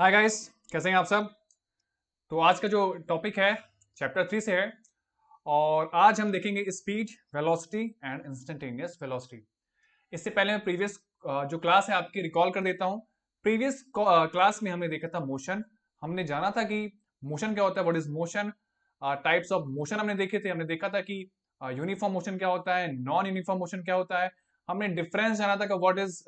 Hi guys कैसे हैं आप सब तो आज का जो टॉपिक है चैप्टर थ्री से है और आज हम देखेंगे speed velocity and instantaneous velocity इससे पहले मैं प्रीवियस जो क्लास है आपकी रिकॉल कर देता हूँ प्रीवियस क्लास में हमने देखा था मोशन हमने जाना था कि मोशन क्या होता है what is motion types of motion हमने देखे थे हमने देखा था कि यूनिफॉर्म मोशन क्या होता है नॉन यूनिफॉर्म मोशन क्या होता है हमने डिफरेंस जाना था कि what is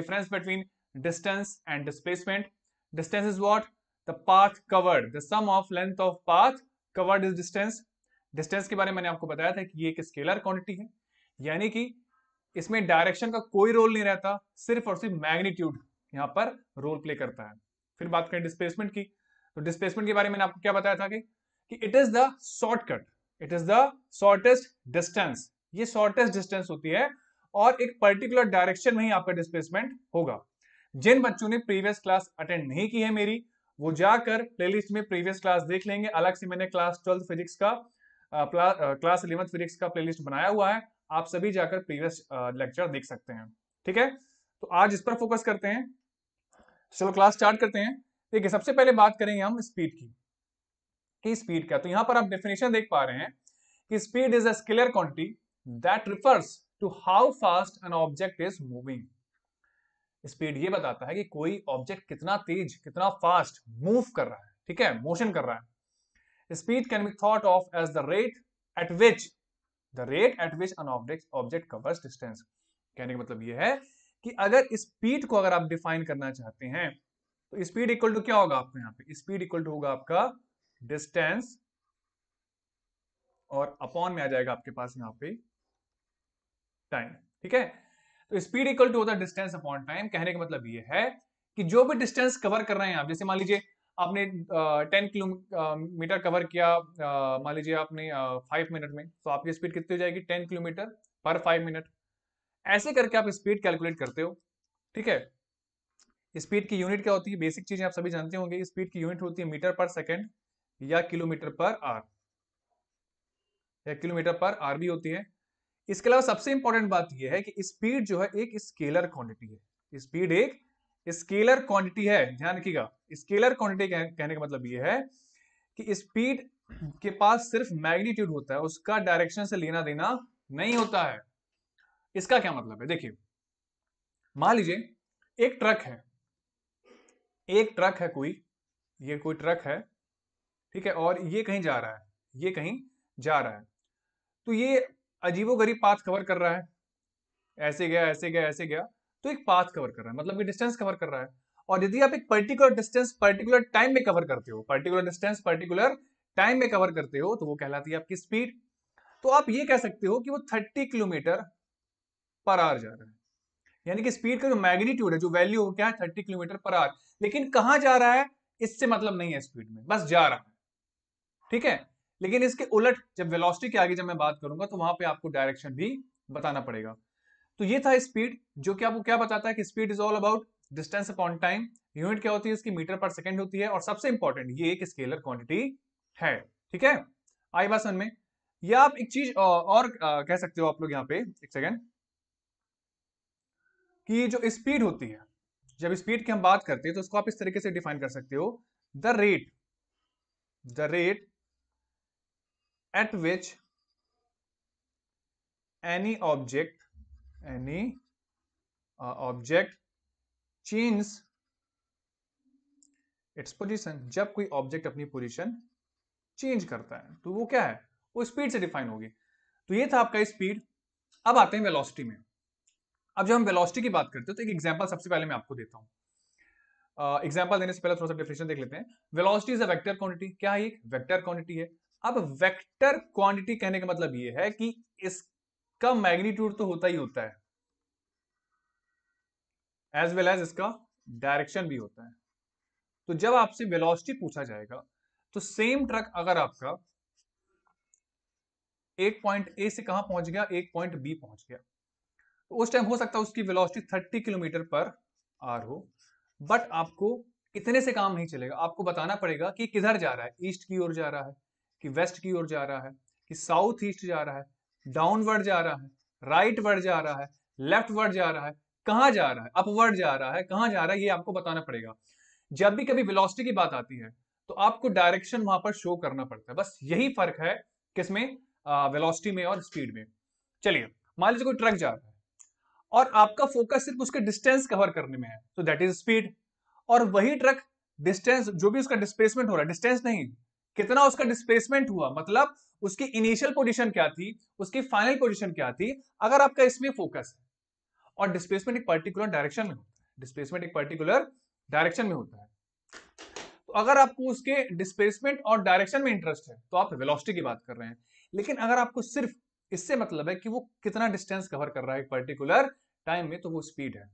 difference between distance and displacement distance is what the path covered the sum of length of path covered is distance distance के बारे में मैंने आपको बताया था कि ये एक स्केलर क्वांटिटी है यानी कि इसमें डायरेक्शन का कोई रोल नहीं रहता सिर्फ और सिर्फ मैग्नीट्यूड यहाँ पर रोल प्ले करता है फिर बात करें डिस्प्लेसमेंट की तो डिस्प्लेसमेंट के बारे में आपको क्या बताया था कि it is the shortcut it is the shortest distance ये शॉर्टेस्ट डिस्टेंस होती है और एक पर्टिकुलर डायरेक्शन में ही आपका डिस्प्लेसमेंट होगा जिन बच्चों ने प्रीवियस क्लास अटेंड नहीं की है मेरी वो जाकर प्लेलिस्ट में प्रीवियस क्लास देख लेंगे अलग से मैंने क्लास ट्वेल्थ फिजिक्स का क्लास इलेवंथ फिजिक्स का प्लेलिस्ट बनाया हुआ है आप सभी जाकर प्रीवियस लेक्चर देख सकते हैं ठीक है तो आज इस पर फोकस करते हैं चलो क्लास स्टार्ट करते हैं देखिए सबसे पहले बात करेंगे हम स्पीड की कि स्पीड क्या तो यहां पर आप डेफिनेशन देख पा रहे हैं कि speed is a scalar quantity that refers to how fast an object is moving speed ये बताता है कि कोई ऑब्जेक्ट कितना तेज कितना फास्ट मूव कर रहा है ठीक है मोशन कर रहा है speed can be thought of as the rate at which the rate at which an object object covers distance कहने का मतलब यह है कि अगर स्पीड को अगर आप डिफाइन करना चाहते हैं तो स्पीड इक्वल टू क्या होगा आपको यहां पे स्पीड इक्वल टू होगा आपका डिस्टेंस और अपॉन में आ जाएगा आपके पास यहां पे टाइम ठीक है तो स्पीड इक्वल टू होता है डिस्टेंस अपॉन टाइम कहने का मतलब ये है कि जो भी डिस्टेंस कवर कर रहे हैं आप जैसे मान लीजिए आपने टेन किलोमीटर कवर किया मान लीजिए आपने फाइव मिनट में तो आपकी स्पीड कितनी हो जाएगी टेन किलोमीटर पर फाइव मिनट ऐसे करके आप स्पीड कैलकुलेट करते हो ठीक है स्पीड की यूनिट क्या होती है बेसिक चीजें आप सभी जानते होंगे स्पीड की यूनिट होती है मीटर पर सेकेंड या किलोमीटर पर आर या किलोमीटर पर आर भी होती है इसके अलावा सबसे इंपॉर्टेंट बात यह है कि स्पीड जो है एक स्केलर क्वांटिटी है स्पीड एक स्केलर क्वांटिटी है ध्यान रखिएगा स्केलर क्वांटिटी कहने का मतलब यह है कि स्पीड के पास सिर्फ मैग्नीट्यूड होता है उसका डायरेक्शन से लेना देना नहीं होता है इसका क्या मतलब है देखिए मान लीजिए एक ट्रक है एक ट्रक है कोई ये कोई ट्रक है ठीक है और ये कहीं जा रहा है ये कहीं जा रहा है तो ये अजीबो गरीब पाथ कवर कर रहा है ऐसे गया ऐसे गया ऐसे गया तो एक पाथ कवर कर रहा है मतलब कि डिस्टेंस कवर कर रहा है और यदि आप एक पर्टिकुलर डिस्टेंस पर्टिकुलर टाइम में कवर करते हो पर्टिकुलर डिस्टेंस पर्टिकुलर टाइम में कवर करते हो तो वो कहलाती है आपकी स्पीड तो आप ये कह सकते हो कि वो थर्टी किलोमीटर पर आर जा रहा है यानी कि स्पीड का जो मैग्नीट्यूड है जो वैल्यू क्या है थर्टी किलोमीटर पर आर लेकिन कहां जा रहा है इससे मतलब नहीं है स्पीड में बस जा रहा है ठीक है लेकिन इसके उलट जब वेलोसिटी के आगे जब मैं बात करूंगा तो वहां पे आपको डायरेक्शन भी बताना पड़ेगा तो ये था स्पीड जो कि आपको क्या बताता है कि speed is all about distance upon time unit क्या होती है इसकी मीटर पर सेकेंड होती है और सबसे इंपॉर्टेंट ये एक स्केलर क्वांटिटी है ठीक है आई बात समझ में या आप एक चीज और कह सकते हो आप लोग यहाँ पे एक सेकेंड कि जो स्पीड होती है जब स्पीड की हम बात करते हैं तो उसको आप इस तरीके से डिफाइन कर सकते हो the rate the rate at which any object any uh, object changes its position जब कोई ऑब्जेक्ट अपनी पोजिशन चेंज करता है तो वो क्या है वो स्पीड से डिफाइन होगी तो ये था आपका स्पीड अब आते हैं वेलोसिटी में अब जब हम वेलोसिटी की बात करते हैं तो एक एग्जांपल सबसे पहले मैं आपको देता हूं एग्जांपल uh, देने से पहले थोड़ा सा डेफिनेशन देख लेते हैं velocity is a vector quantity क्या है एक वेक्टर क्वांटिटी है अब वेक्टर क्वांटिटी कहने का मतलब यह है कि इसका मैग्नीट्यूड तो होता ही होता है एज वेल एज इसका डायरेक्शन भी होता है तो जब आपसे वेलोसिटी पूछा जाएगा तो सेम ट्रक अगर आपका एक पॉइंट ए से कहां पहुंच गया एक पॉइंट बी पहुंच गया तो उस टाइम हो सकता है उसकी वेलोसिटी 30 किलोमीटर पर आर हो बट आपको इतने से काम नहीं चलेगा आपको बताना पड़ेगा कि किधर जा रहा है ईस्ट की ओर जा रहा है कि वेस्ट की ओर जा रहा है कि साउथ ईस्ट जा रहा है डाउनवर्ड जा रहा है राइट वर्ड जा रहा है लेफ्ट वर्ड जा रहा है कहां जा रहा है अपवर्ड जा रहा है कहां जा रहा है ये आपको बताना पड़ेगा जब भी कभी वेलोसिटी की बात आती है तो आपको डायरेक्शन वहां पर शो करना पड़ता है बस यही फर्क है किसमें वेलोसिटी में और स्पीड में चलिए मान लीजिए कोई ट्रक जा रहा है और आपका फोकस सिर्फ उसके डिस्टेंस कवर करने में है तो दैट इज स्पीड और वही ट्रक डिस्टेंस जो भी उसका डिस्प्लेसमेंट हो रहा है डिस्टेंस नहीं कितना उसका डिस्प्लेसमेंट हुआ मतलब उसकी इनिशियल पोजीशन क्या थी उसकी फाइनल पोजीशन क्या थी अगर आपका इसमें फोकस है और डिस्प्लेसमेंट एक पर्टिकुलर डायरेक्शन में होता है डिस्प्लेसमेंट एक पर्टिकुलर डायरेक्शन में होता है तो अगर आपको उसके डिस्प्लेसमेंट और डायरेक्शन में इंटरेस्ट है तो आप वेलोसिटी की बात कर रहे हैं लेकिन अगर आपको सिर्फ इससे मतलब है कि वो कितना डिस्टेंस कवर कर रहा है एक पर्टिकुलर टाइम में तो वो स्पीड है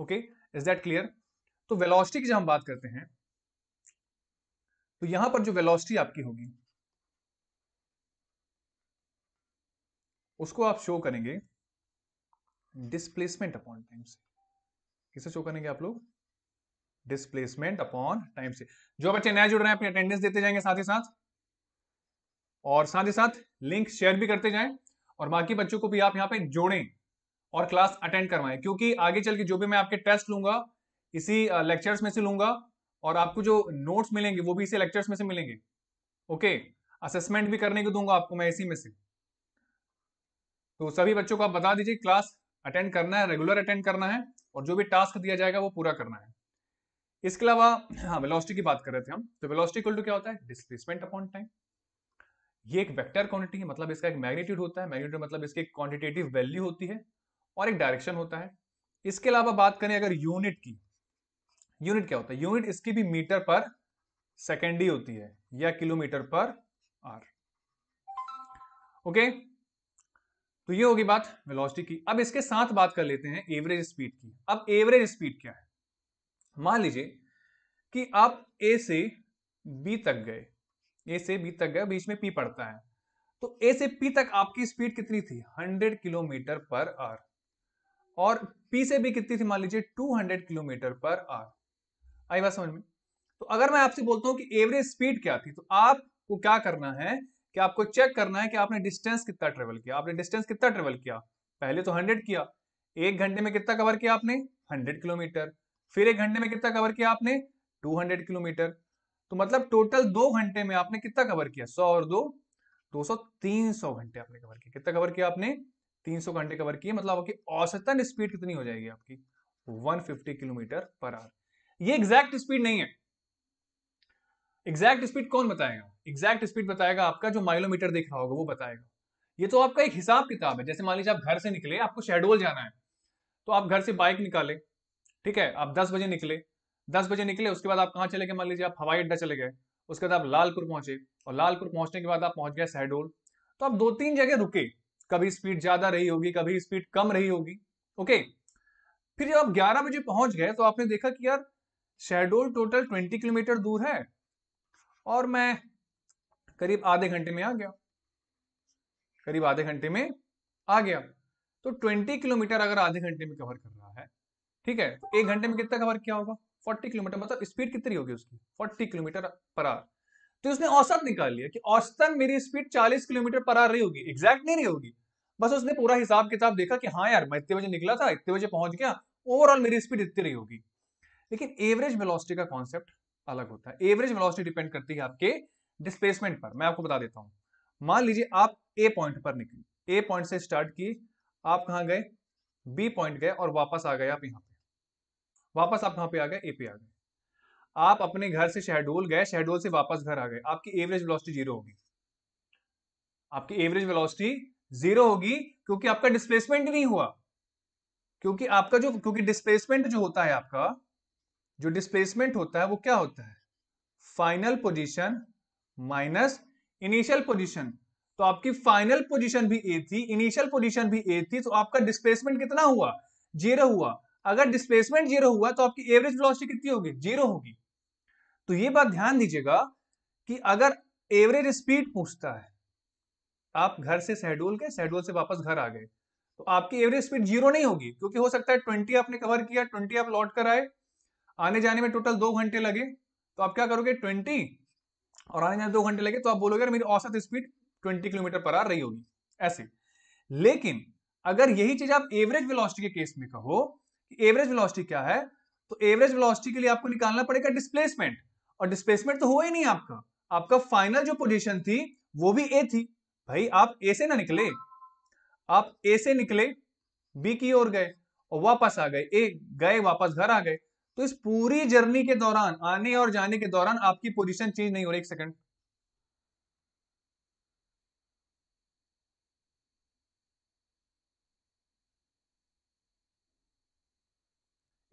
ओके इज दैट क्लियर तो वेलोसिटी की जब हम बात करते हैं तो यहां पर जो वेलोसिटी आपकी होगी उसको आप शो करेंगे डिस्प्लेसमेंट अपॉन टाइम से किसे शो करेंगे आप लोग डिस्प्लेसमेंट अपॉन टाइम से जो बच्चे नया जुड़ रहे हैं अपनी अटेंडेंस देते जाएंगे साथ ही साथ और साथ ही साथ लिंक शेयर भी करते जाएं और बाकी बच्चों को भी आप यहां पे जोड़ें और क्लास अटेंड करवाएं क्योंकि आगे चल के जो भी मैं आपके टेस्ट लूंगा इसी लेक्चर्स में से लूंगा और आपको जो नोट्स मिलेंगे वो भी इसी लेक्चर्स में से मिलेंगे ओके असेसमेंट भी करने को दूंगा आपको मैं इसी में से तो सभी बच्चों को आप बता दीजिए क्लास अटेंड करना है रेगुलर अटेंड करना है और जो भी टास्क दिया जाएगा वो पूरा करना है इसके अलावा हाँ वेलोसिटी की बात कर रहे थे हम तो वेलोसिटी इक्वल क्या होता है डिस्प्लेसमेंट अपॉन टाइम ये एक वेक्टर क्वांटिटी है मतलब इसका एक मैग्नीट्यूड होता है मैग्नीट्यूड मतलब इसकी क्वांटिटेटिव वैल्यू होती है और एक डायरेक्शन होता है इसके अलावा बात करें अगर यूनिट की यूनिट क्या होता है यूनिट इसकी भी मीटर पर सेकेंड ही होती है या किलोमीटर पर आर ओके तो ये होगी बात वेलोसिटी की अब इसके साथ बात कर लेते हैं एवरेज स्पीड की अब एवरेज स्पीड क्या है मान लीजिए कि आप ए से बी तक गए ए से बी तक गए बीच में पी पड़ता है तो ए से पी तक आपकी स्पीड कितनी थी 100 किलोमीटर पर आर और पी से बी कितनी थी मान लीजिए 200 किलोमीटर पर आर आई बात समझ में तो अगर मैं आपसे बोलता हूँ कि एवरेज स्पीड क्या थी तो आपको क्या करना है कि आपको चेक करना है कि आपने डिस्टेंस कितना ट्रेवल किया आपने डिस्टेंस कितना ट्रेवल किया पहले तो हंड्रेड किया एक घंटे में कितना कवर किया आपने हंड्रेड किलोमीटर फिर एक घंटे में कितना कवर किया आपने टू हंड्रेड किलोमीटर तो मतलब टोटल दो घंटे में आपने कितना कवर किया सौ और दो दो सौ तीन सौ घंटे आपने कवर किया कितना कवर किया आपने तीन सौ घंटे कवर किए मतलब आपकी औसतन स्पीड कितनी हो जाएगी आपकी 150 किलोमीटर पर आवर ये एग्जैक्ट स्पीड नहीं है एग्जैक्ट स्पीड कौन बताएगा एग्जैक्ट स्पीड बताएगा आपका जो माइलोमीटर देख रहा होगा वो बताएगा ये तो आपका एक हिसाब किताब है जैसे मान लीजिए आप घर से निकले आपको शेडोल जाना है तो आप घर से बाइक निकाले ठीक है आप दस बजे निकले दस बजे निकले उसके बाद आप कहाँ चले गए मान लीजिए आप हवाई अड्डा चले गए उसके बाद आप लालपुर पहुंचे और लालपुर पहुंचने के बाद आप पहुंच गए शहडोल तो आप दो तीन जगह रुके कभी स्पीड ज्यादा रही होगी कभी स्पीड कम रही होगी ओके फिर जब आप ग्यारह बजे पहुंच गए तो आपने देखा कि यार शेडोल टोटल ट्वेंटी किलोमीटर दूर है और मैं करीब आधे घंटे में आ गया करीब आधे घंटे में आ गया तो 20 किलोमीटर अगर आधे घंटे में कवर कर रहा है ठीक है तो एक घंटे में कितना कवर किया होगा 40 किलोमीटर मतलब स्पीड कितनी होगी उसकी 40 किलोमीटर पर आर तो उसने औसत निकाल लिया कि औसतन मेरी स्पीड 40 किलोमीटर पर आवर रही होगी एग्जैक्ट नहीं रही होगी बस उसने पूरा हिसाब किताब देखा कि हाँ यार मैं इतने बजे निकला था इतने बजे पहुंच गया ओवरऑल मेरी स्पीड इतनी रही होगी लेकिन एवरेज वेलोसिटी का कॉन्सेप्ट अलग होता है एवरेज वेलोसिटी डिपेंड करती है आपके डिस्प्लेसमेंट पर मैं आपको बता देता हूं मान लीजिए आप ए पॉइंट पर निकले ए पॉइंट से स्टार्ट की आप कहाँ गए बी पॉइंट गए और वापस आ गए आप यहां पे वापस आप कहां पे आ गए ए पे आ गए आप अपने घर से शहडोल गए शहडोल से वापस घर आ गए आपकी एवरेज वेलोसिटी जीरो होगी आपकी एवरेज वेलोसिटी जीरो होगी क्योंकि आपका डिस्प्लेसमेंट नहीं हुआ क्योंकि आपका जो क्योंकि डिस्प्लेसमेंट जो होता है आपका जो डिस्प्लेसमेंट होता है वो क्या होता है final position minus initial position तो आपकी फाइनल पोजीशन भी ए थी इनिशियल पोजीशन भी ए थी तो आपका डिस्प्लेसमेंट कितना हुआ जीरो हुआ अगर डिस्प्लेसमेंट जीरो हुआ तो आपकी एवरेज वेलोसिटी कितनी होगी जीरो होगी तो ये बात ध्यान दीजिएगा कि अगर एवरेज स्पीड पूछता है आप घर से शेड्यूल के शेड्यूल से वापस घर आ गए तो आपकी एवरेज स्पीड जीरो नहीं होगी क्योंकि हो सकता है ट्वेंटी आपने कवर किया ट्वेंटी आप लौट कर आए आने जाने में टोटल दो घंटे लगे तो आप क्या करोगे ट्वेंटी और आने जाने दो घंटे लगे तो आप बोलोगे मेरी औसत स्पीड ट्वेंटी किलोमीटर पर आ रही होगी ऐसे लेकिन अगर यही चीज आप एवरेज वेलोसिटी के केस में कहो कि एवरेज वेलोसिटी क्या है तो एवरेज वेलोसिटी के लिए आपको निकालना पड़ेगा डिस्प्लेसमेंट और डिस्प्लेसमेंट तो हुआ ही नहीं आपका आपका फाइनल जो पोजीशन थी वो भी ए थी भाई आप ए से ना निकले आप ए से निकले बी की ओर गए और वापस आ गए ए गए वापस घर आ गए तो इस पूरी जर्नी के दौरान आने और जाने के दौरान आपकी पोजीशन चेंज नहीं हो रही एक सेकंड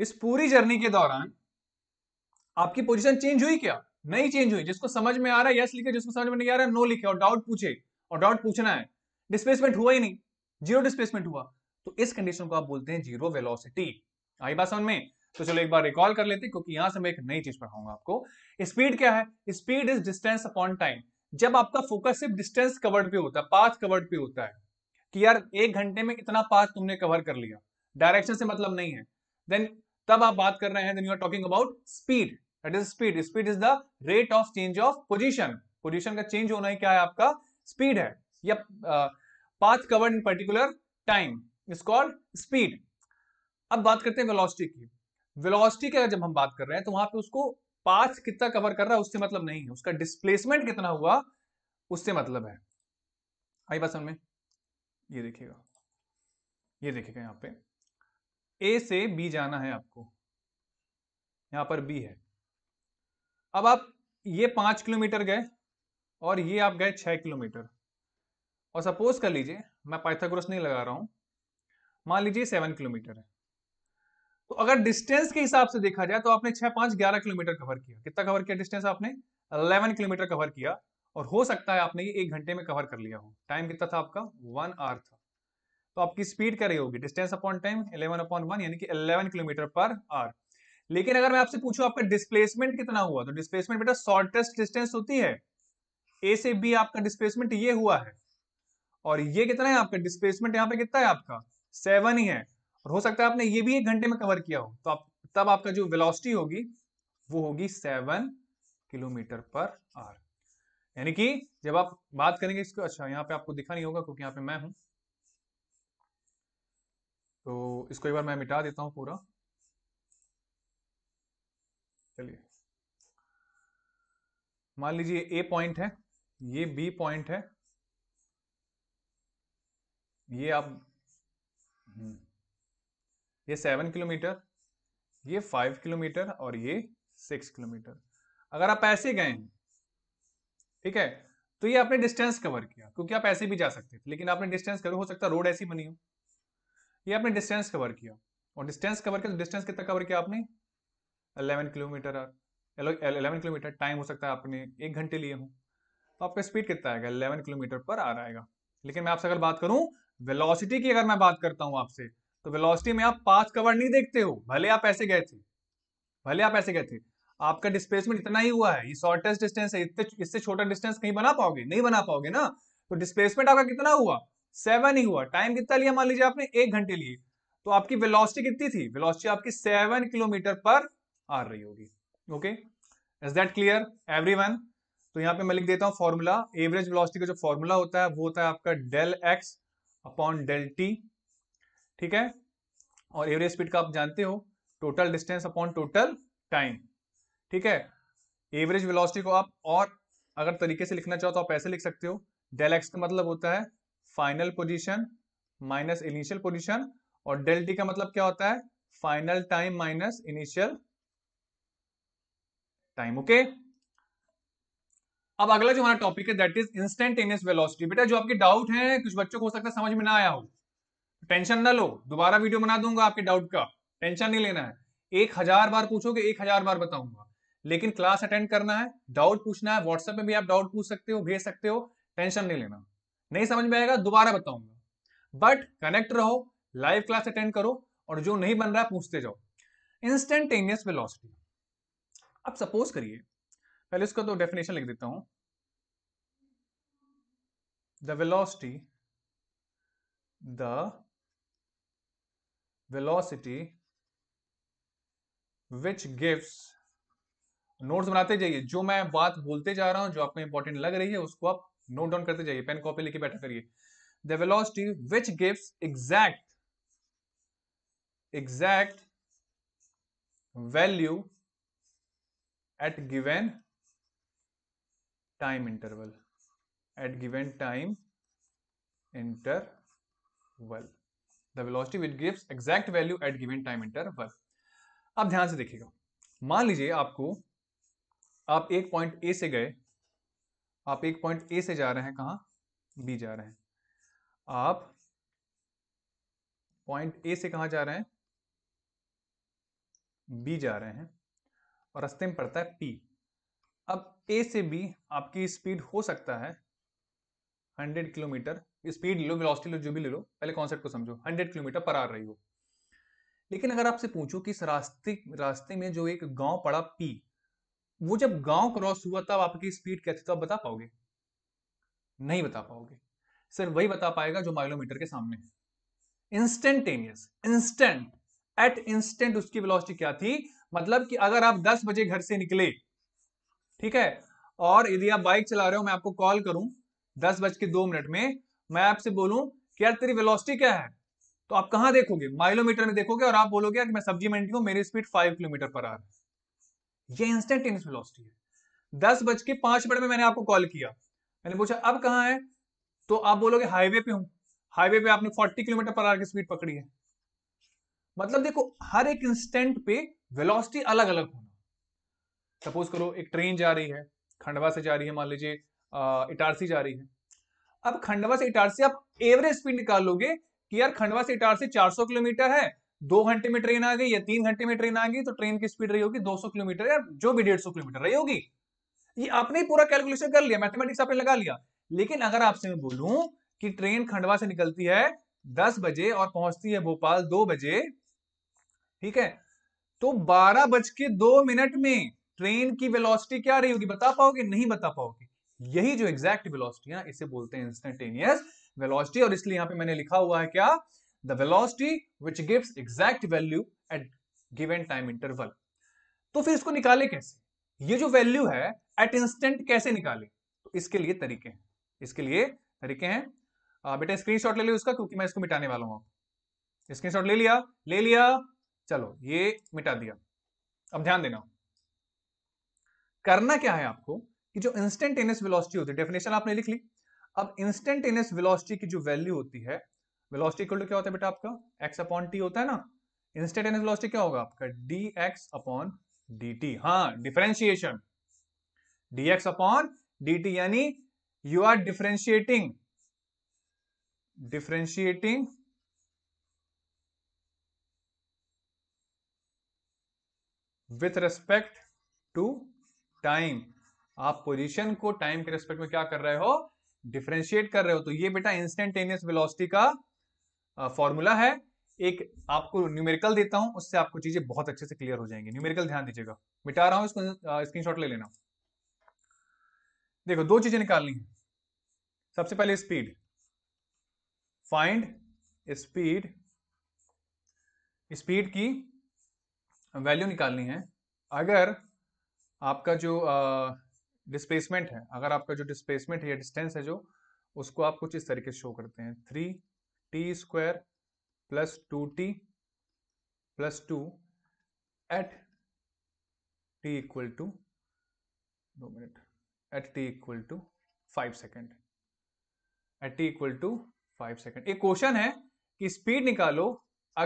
इस पूरी जर्नी के दौरान आपकी पोजीशन चेंज हुई क्या नहीं चेंज हुई जिसको समझ में आ रहा है यस लिखे जिसको समझ में नहीं आ रहा है नो लिखे और डाउट पूछे और डाउट पूछना है डिस्प्लेसमेंट हुआ ही नहीं जीरो डिस्प्लेसमेंट हुआ तो इस कंडीशन को आप बोलते हैं जीरो वेलोसिटी आई बात समझ में तो चलो एक बार रिकॉल कर लेते क्योंकि यहां से मैं एक नई चीज पढ़ाऊंगा आपको स्पीड क्या है speed is distance upon time जब आपका फोकस सिर्फ डिस्टेंस कवर्ड पे होता है पाथ कवर्ड पे होता है कि यार एक घंटे में कितना पाथ तुमने कवर कर लिया डायरेक्शन से मतलब नहीं है देन तब आप बात कर रहे हैं then you are talking about speed that is speed speed is the rate of change of position position का चेंज होना ही क्या है आपका स्पीड है या path covered in particular time is called speed अब बात करते हैं वेलोसिटी की वेलोसिटी की अगर जब हम बात कर रहे हैं तो वहां पे उसको पाथ कितना कवर कर रहा है उससे मतलब नहीं है उसका डिस्प्लेसमेंट कितना हुआ उससे मतलब है आई बात समझ में ये देखिएगा ये देखिएगा यहाँ पे ए से बी जाना है आपको यहां पर बी है अब आप ये पांच किलोमीटर गए और ये आप गए छह किलोमीटर और सपोज कर लीजिए मैं पाइथागोरस नहीं लगा रहा हूं मान लीजिए सेवन किलोमीटर है तो अगर डिस्टेंस के हिसाब से देखा जाए तो आपने छह पांच ग्यारह किलोमीटर कवर किया कितना कवर किया डिस्टेंस आपने अलेवन किलोमीटर कवर किया और हो सकता है आपने ये एक घंटे में कवर कर लिया हो टाइम कितना था आपका वन आवर था तो आपकी स्पीड क्या रही होगी distance upon time eleven upon one यानी कि इलेवन किलोमीटर पर आवर लेकिन अगर मैं आपसे पूछूं आपका डिस्प्लेसमेंट कितना हुआ तो डिस्प्लेसमेंट बेटा शॉर्टेस्ट डिस्टेंस होती है ए से बी आपका डिस्प्लेसमेंट ये हुआ है और ये कितना है आपका डिस्प्लेसमेंट यहाँ पे कितना है आपका सेवन ही है और हो सकता है आपने ये भी एक घंटे में कवर किया हो तो आप तब आपका जो वेलोसिटी होगी वो होगी सेवन किलोमीटर पर आवर यानी कि जब आप बात करेंगे इसको अच्छा यहाँ पे आपको दिखा नहीं होगा क्योंकि यहाँ पे मैं हूं तो इसको एक बार मैं मिटा देता हूं पूरा चलिए मान लीजिए ए पॉइंट है ये बी पॉइंट है ये आप हम्म। ये सेवन किलोमीटर ये फाइव किलोमीटर और ये सिक्स किलोमीटर अगर आप ऐसे गए हैं ठीक है तो ये आपने डिस्टेंस कवर किया क्योंकि आप ऐसे भी जा सकते थे लेकिन आपने डिस्टेंस कवर हो सकता है रोड ऐसी बनी हो ये आपने डिस्टेंस कवर किया और डिस्टेंस कवर किया तो डिस्टेंस कितना कवर किया आपने eleven kilometre eleven kilometre time हो सकता है आपने एक घंटे लिए हो तो आपका स्पीड कितना आएगा अलेवन किलोमीटर पर आ रहा है लेकिन मैं आपसे अगर बात करूं वेलोसिटी की अगर मैं बात करता हूं आपसे तो वेलोसिटी में आप पास कवर नहीं देखते हो भले आप ऐसे गए थे भले आप ऐसे गए थे आपका डिस्प्लेसमेंट इतना ही हुआ है ये शॉर्टेस्ट डिस्टेंस है इतने इससे छोटा डिस्टेंस कहीं बना पाओगे नहीं बना पाओगे ना तो डिस्प्लेसमेंट आपका कितना हुआ सेवन ही हुआ टाइम कितना लिया मान लीजिए आपने एक घंटे लिए तो आपकी वेलोसिटी कितनी थी वेलोसिटी आपकी सेवन किलोमीटर पर आ रही होगी okay is that clear every तो यहाँ पे मैं लिख देता हूँ फॉर्मूला एवरेज वेलोसिटी का जो फॉर्मूला होता है वो होता है आपका del x upon del t ठीक है और एवरेज स्पीड का आप जानते हो total distance upon total time ठीक है एवरेज वेलोसिटी को आप और अगर तरीके से लिखना चाहो तो आप ऐसे लिख सकते हो डेल एक्स का मतलब होता है final position minus initial position और डेल टी का मतलब क्या होता है final time minus initial time okay अब अगला जो हमारा टॉपिक है दैट इज इंस्टेंटेनियस वेलोसिटी बेटा जो आपके डाउट है कुछ बच्चों को हो सकता है समझ में ना आया हो टेंशन ना लो दोबारा वीडियो बना दूंगा आपके डाउट का टेंशन नहीं लेना है एक हजार बार पूछोगे एक हजार बार बताऊंगा लेकिन क्लास अटेंड करना है डाउट पूछना है व्हाट्सएप में भी आप डाउट पूछ सकते हो भेज सकते हो टेंशन नहीं लेना नहीं समझ में आएगा दोबारा बताऊंगा बट कनेक्ट रहो लाइव क्लास अटेंड करो और जो नहीं बन रहा पूछते जाओ इंस्टेंटेनियस वेलोसिटी अब सपोज करिए पहले इसका तो डेफिनेशन लिख देता हूं the velocity the velocity which gives notes बनाते जाइए जो मैं बात बोलते जा रहा हूं जो आपको इंपॉर्टेंट लग रही है उसको आप नोट डाउन करते जाइए पेन कॉपी लेके बैठा करिए the velocity which gives exact exact value at given time interval at given time interval the velocity which gives exact value at given time interval आप ध्यान से देखिएगा मान लीजिए आपको आप एक पॉइंट ए से गए आप एक पॉइंट ए से जा रहे हैं कहा बी जा रहे हैं आप पॉइंट ए से कहा जा रहे हैं बी जा रहे हैं और रस्ते में पड़ता है पी अब ए से बी आपकी स्पीड हो सकता है 100 किलोमीटर स्पीड ले लो वेलोसिटी लो जो भी ले लो पहले कॉन्सेप्ट को समझो 100 किलोमीटर पर आर रही हो लेकिन अगर आपसे पूछो कि इस रास्ते रास्ते में जो एक गांव पड़ा पी वो जब गांव क्रॉस हुआ तब आपकी स्पीड क्या थी तो आप बता पाओगे नहीं बता पाओगे सर वही बता पाएगा जो माइलोमीटर के सामने इंस्टेंटेनियस इंस्टेंट एट इंस्टेंट उसकी वेलोसिटी क्या थी मतलब कि अगर आप 10 बजे घर से निकले ठीक है और यदि आप बाइक चला रहे हो मैं आपको कॉल करूं दस बज के दो मिनट में मैं आपसे बोलूं कि यार तेरी वेलोसिटी क्या है तो आप कहां देखोगे माइलोमीटर में देखोगे और आप बोलोगे कि मैं सब्जी मंडी हूं मेरी स्पीड फाइव किलोमीटर पर आ है ये इंस्टेंटेनियस वेलोसिटी है दस बज के पांच मिनट में मैंने आपको कॉल किया मैंने पूछा अब कहाँ है तो आप बोलोगे हाईवे पे हूं हाईवे पे आपने फोर्टी किलोमीटर पर आर की स्पीड पकड़ी है मतलब देखो हर एक इंस्टेंट पे वेलोसिटी अलग अलग होना सपोज करो एक ट्रेन जा रही है खंडवा से जा रही है मान लीजिए इटारसी जा रही है अब खंडवा से इटार से आप एवरेज स्पीड निकाल लोगे कि यार खंडवा से इटार से 400 किलोमीटर है दो घंटे में ट्रेन आ गई या तीन घंटे में ट्रेन आ गई तो ट्रेन की स्पीड रही होगी 200 किलोमीटर या जो भी डेढ़ किलोमीटर रही होगी ये आपने ही पूरा कैलकुलेशन कर लिया मैथमेटिक्स आपने लगा लिया लेकिन अगर आपसे मैं बोलूं कि ट्रेन खंडवा से निकलती है दस बजे और पहुंचती है भोपाल दो बजे ठीक है तो बारह बज के दो मिनट में ट्रेन की वेलोसिटी क्या रही होगी बता पाओगे नहीं बता पाओगे यही जो एग्जैक्ट वेलोसिटी है इसे बोलते हैं इंस्टेंटेनियस वेलोसिटी और इसलिए यहां पे मैंने लिखा हुआ है क्या the velocity which gives exact value at given time interval तो फिर इसको निकाले कैसे ये जो वैल्यू है एट इंस्टेंट कैसे निकाले तो इसके लिए तरीके हैं इसके लिए तरीके हैं बेटा स्क्रीनशॉट ले लिया उसका क्योंकि मैं इसको मिटाने वाला हूं स्क्रीनशॉट ले लिया ले लिया चलो ये मिटा दिया अब ध्यान देना करना क्या है आपको कि जो इंस्टेंटेनियस वेलोसिटी होती है डेफिनेशन आपने लिख ली अब इंस्टेंटेनियस वेलोसिटी की जो वैल्यू होती है वेलोसिटी इक्वल टू क्या होता है बेटा आपका एक्स अपॉन टी होता है ना इंस्टेंटेनियस वेलोसिटी क्या होगा आपका d x upon d t हाँ differentiation d x upon d t यानी you are differentiating differentiating with respect to time आप पोजीशन को टाइम के रेस्पेक्ट में क्या कर रहे हो डिफ्रेंशिएट कर रहे हो तो ये बेटा इंस्टेंटेनियस वेलोसिटी का फॉर्मूला है एक आपको न्यूमेरिकल देता हूं उससे आपको चीजें बहुत अच्छे से क्लियर हो जाएंगी न्यूमेरिकल ध्यान दीजिएगा मिटा रहा हूं इसको स्क्रीनशॉट ले लेना देखो दो चीजें निकालनी है सबसे पहले स्पीड फाइंड स्पीड स्पीड की वैल्यू निकालनी है अगर आपका जो डिस्प्लेसमेंट है अगर आपका जो डिस्प्लेसमेंट है या डिस्टेंस है जो उसको आप कुछ इस तरीके से शो करते हैं three t square plus two t plus two at t equal to दो minute at t equal to five second at t equal to five second एक क्वेश्चन है कि स्पीड निकालो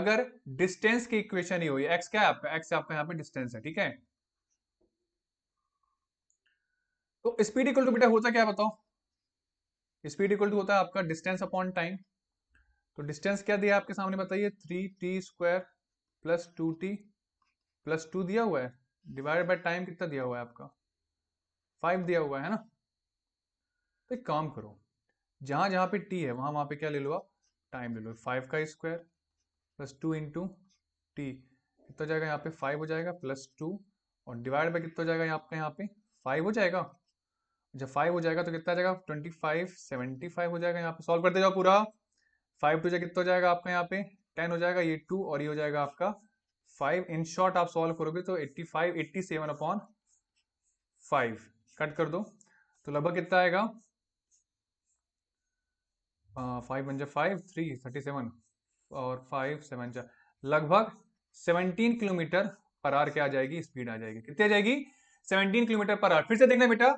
अगर डिस्टेंस की इक्वेशन ही हुई एक्स क्या है आपका एक्स आपका यहाँ पे डिस्टेंस है ठीक है तो स्पीड इक्वल टू बेटा होता क्या बताओ स्पीड इक्वल टू होता है आपका डिस्टेंस अपॉन टाइम तो डिस्टेंस क्या दिया आपके सामने बताइए three t square plus two t plus two दिया हुआ है डिवाइड बाय टाइम कितना दिया हुआ है आपका फाइव दिया हुआ है ना तो एक काम करो जहां जहां पे टी है वहां वहां पे क्या ले लो आप टाइम ले लो फाइव का square plus two into t कितना जाएगा यहाँ पे फाइव हो जाएगा प्लस टू और डिवाइड बाय कितना जाएगा यहाँ यहाँ पे फाइव हो जाएगा जब फाइव हो जाएगा तो कितना आ जाएगा ट्वेंटी फाइव सेवेंटी फाइव हो जाएगा यहाँ पे सॉल्व करते जाओ पूरा फाइव टू जाए कितना हो जाएगा आपका यहाँ पे टेन हो जाएगा ये टू और ये हो जाएगा आपका फाइव इन शॉर्ट आप सॉल्व करोगे तो eighty five eighty seven upon five cut कर दो तो लगभग कितना आएगा फाइव वन जा फाइव थ्री थर्टी सेवन और फाइव सेवन जा लगभग सेवनटीन किलोमीटर पर आर क्या आ जाएगी स्पीड आ जाएगी कितनी आ जाएगी सेवनटीन किलोमीटर पर आर फिर से देखना बेटा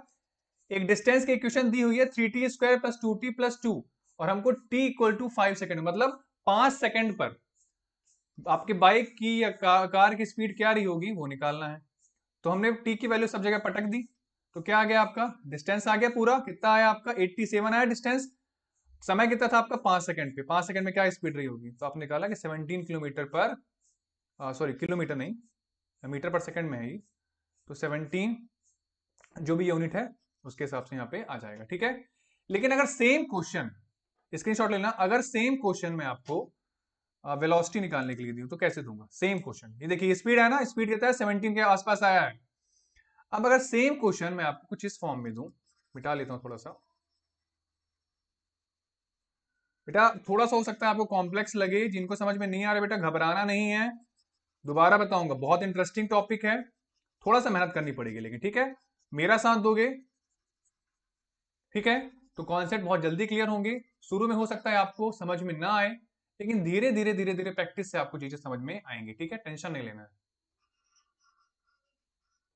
एक डिस्टेंस की इक्वेशन दी हुई है three t square plus two t plus two और हमको t equal to five second मतलब पांच सेकेंड पर आपके बाइक की या का, कार की स्पीड क्या रही होगी वो निकालना है तो हमने टी की वैल्यू सब जगह पटक दी तो क्या आ गया आपका डिस्टेंस आ गया पूरा कितना आया आपका एट्टी सेवन आया डिस्टेंस समय कितना था आपका पांच सेकंड पे पांच सेकंड में क्या स्पीड रही होगी तो आपने निकाला कि सेवनटीन किलोमीटर पर सॉरी किलोमीटर नहीं मीटर पर सेकंड में है ये तो सेवनटीन जो भी यूनिट है उसके हिसाब से यहाँ पे आ जाएगा ठीक है लेकिन अगर सेम क्वेश्चन स्क्रीनशॉट लेना अगर सेम क्वेश्चन में आपको वेलोसिटी निकालने के लिए दी तो कैसे दूंगा सेम क्वेश्चन ये देखिए स्पीड है ना स्पीड कहता है सेवनटीन के आसपास आया है अब अगर सेम क्वेश्चन में आपको कुछ इस फॉर्म में दूं मिटा लेता हूं थोड़ा सा बेटा थोड़ा सा हो सकता है आपको कॉम्प्लेक्स लगे जिनको समझ में नहीं आ रहा बेटा घबराना नहीं है दोबारा बताऊंगा बहुत इंटरेस्टिंग टॉपिक है थोड़ा सा मेहनत करनी पड़ेगी लेकिन ठीक है मेरा साथ दोगे ठीक है तो कॉन्सेप्ट बहुत जल्दी क्लियर होंगे शुरू में हो सकता है आपको समझ में ना आए लेकिन धीरे धीरे धीरे धीरे प्रैक्टिस से आपको चीजें समझ में आएंगी ठीक है टेंशन नहीं लेना है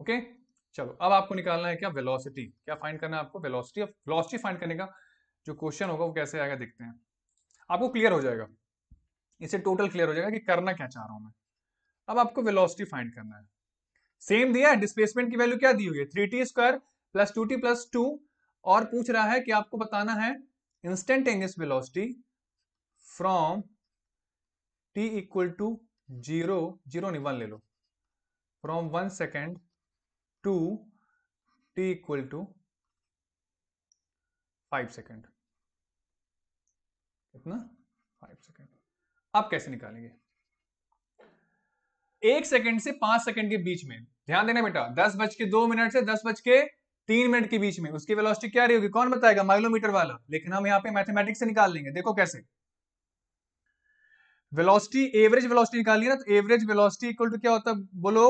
ओके चलो अब आपको निकालना है क्या वेलोसिटी क्या फाइंड करना है आपको वेलोसिटी ऑफ वेलोसिटी फाइंड करने का जो क्वेश्चन होगा वो कैसे आएगा देखते हैं आपको क्लियर हो जाएगा इसे टोटल क्लियर हो जाएगा कि करना क्या चाह रहा हूं मैं अब आपको वेलोसिटी फाइंड करना है सेम दिया डिस्प्लेसमेंट की वैल्यू क्या दी हुई है three t square plus two t plus two और पूछ रहा है कि आपको बताना है instantaneous velocity from t equal to zero zero नहीं वन ले लो from one second to t equal to five second इतना फाइव सेकेंड आप कैसे निकालेंगे एक सेकेंड से पांच सेकेंड के बीच में ध्यान देना बेटा दस बज के दो मिनट से दस बज के तीन मिनट के बीच में उसकी वेलोसिटी क्या रही होगी कौन बताएगा माइलोमीटर वाला लेकिन हम यहाँ पे मैथमेटिक्स से निकाल लेंगे देखो कैसे वेलोसिटी एवरेज वेलोसिटी निकालिए ना तो एवरेज वेलोसिटी इक्वल टू क्या होता है बोलो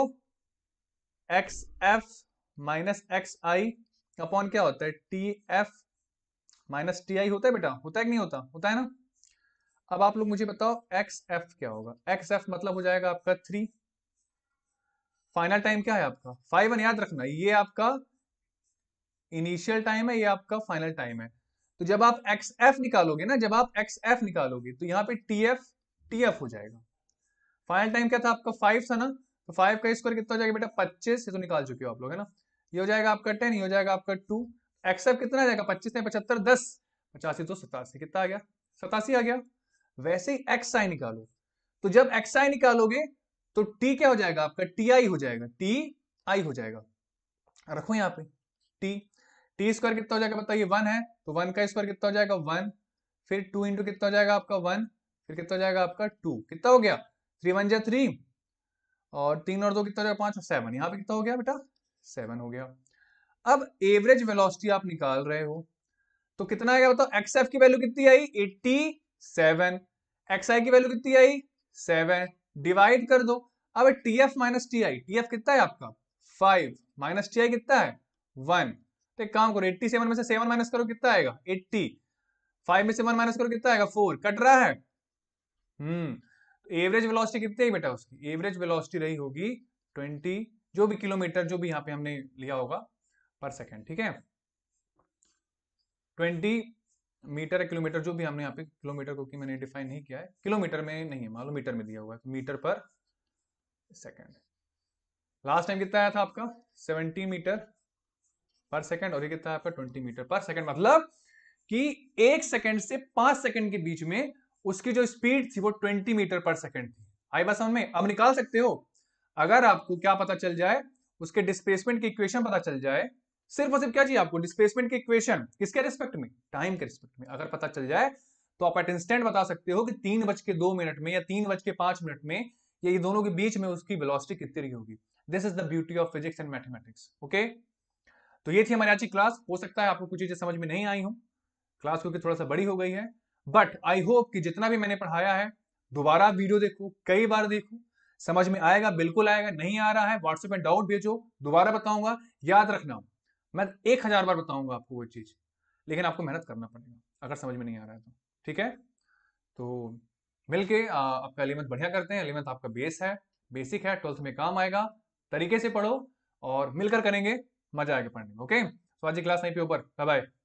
x f minus x i upon क्या होता है t f minus t i होता है बेटा होता है कि नहीं होता होता है ना अब आप लोग मुझे बताओ एक्स एफ क्या होगा एक्स एफ मतलब हो जाएगा आपका थ्री फाइनल टाइम क्या है आपका फाइव याद रखना ये आपका इनिशियल टाइम है ये आपका फाइनल टाइम है तो जब आप एक्स एफ निकालोगे ना जब आप एक्स एफ निकालोगे तो यहाँ पे टी एफ टी एफ हो जाएगा फाइनल टाइम क्या था आपका फाइव था ना तो फाइव का स्क्वायर कितना हो जाएगा बेटा पच्चीस ये तो निकाल चुके हो आप लोग है ना ये हो जाएगा आपका टेन ये हो जाएगा आपका टू एक्स एफ कितना जाएगा पच्चीस नहीं पचहत्तर दस पचासी तो सतासी कितना आ गया सतासी आ गया वैसे ही एक्स आई निकालो तो जब एक्स आई निकालोगे तो टी क्या हो जाएगा आपका टी आई हो जाएगा टी आई हो जाएगा रखो यहाँ पे टी टी स्क्वायर कितना हो जाएगा बताइए वन है तो वन का स्क्वायर कितना हो जाएगा वन फिर टू इंटू कितना हो जाएगा आपका वन फिर कितना हो जाएगा आपका टू कितना हो गया थ्री वन जै थ्री और तीन और दो कितना हो जाएगा पांच और सेवन यहाँ पे कितना हो गया बेटा सेवन हो गया अब एवरेज वेलोसिटी आप निकाल रहे हो तो कितना आएगा बताओ एक्स एफ की वैल्यू कितनी आई एट्टी सेवन एक्स आई की वैल्यू कितनी आई सेवन डिवाइड कर दो अब t f minus t i t f कितना है आपका फाइव माइनस टी आई कितना है वन तो एक काम करो एट्टी सेवन में से सेवन माइनस करो कितना आएगा एट्टी फाइव में सेवन माइनस करो कितना आएगा फोर कट रहा है हम्म एवरेज तो वेलोसिटी कितनी है बेटा उसकी एवरेज वेलोसिटी रही होगी ट्वेंटी जो भी किलोमीटर जो भी यहाँ पे हमने लिया होगा पर सेकेंड ठीक है ट्वेंटी मीटर किलोमीटर जो भी हमने यहाँ पे किलोमीटर को कि मैंने डिफाइन नहीं किया है किलोमीटर में नहीं है मालूम मीटर में दिया हुआ है मीटर पर सेकेंड लास्ट टाइम कितना आया था आपका सेवेंटी मीटर पर सेकंड और ये कितना है आपका ट्वेंटी मीटर पर सेकंड मतलब कि एक सेकंड से पांच सेकंड के बीच में उसकी जो स्पीड थी वो ट्वेंटी मीटर पर सेकंड थी आई बस समझ में अब निकाल सकते हो अगर आपको क्या पता चल जाए उसके डिस्प्लेसमेंट की इक्वेशन पता चल जाए सिर्फ और सिर्फ क्या चाहिए आपको डिस्प्लेसमेंट की इक्वेशन किसके रिस्पेक्ट में टाइम के रिस्पेक्ट में अगर पता चल जाए तो आप एट इंस्टेंट बता सकते हो कि तीन बज के दो मिनट में या तीन बज के पांच मिनट में या ये दोनों के बीच में उसकी वेलोसिटी कितनी रही होगी this is the beauty of physics and mathematics okay तो ये थी हमारी आज की क्लास हो सकता है आपको कुछ चीजें समझ में नहीं आई हो क्लास क्योंकि थोड़ा सा बड़ी हो गई है बट आई होप कि जितना भी मैंने पढ़ाया है दोबारा वीडियो देखो कई बार देखो समझ में आएगा बिल्कुल आएगा नहीं आ रहा है व्हाट्सएप में डाउट भेजो दोबारा बताऊंगा याद रखना मैं एक हजार बार बताऊंगा आपको वो चीज लेकिन आपको मेहनत करना पड़ेगा अगर समझ में नहीं आ रहा है तो ठीक है तो मिलके आपका एलिमेंथ बढ़िया करते हैं एलिमेंथ आपका बेस है बेसिक है ट्वेल्थ में काम आएगा तरीके से पढ़ो और मिलकर करेंगे मजा आएगा पढ़ने में ओके सो आज की क्लास नहीं पे ऊपर बाय बाय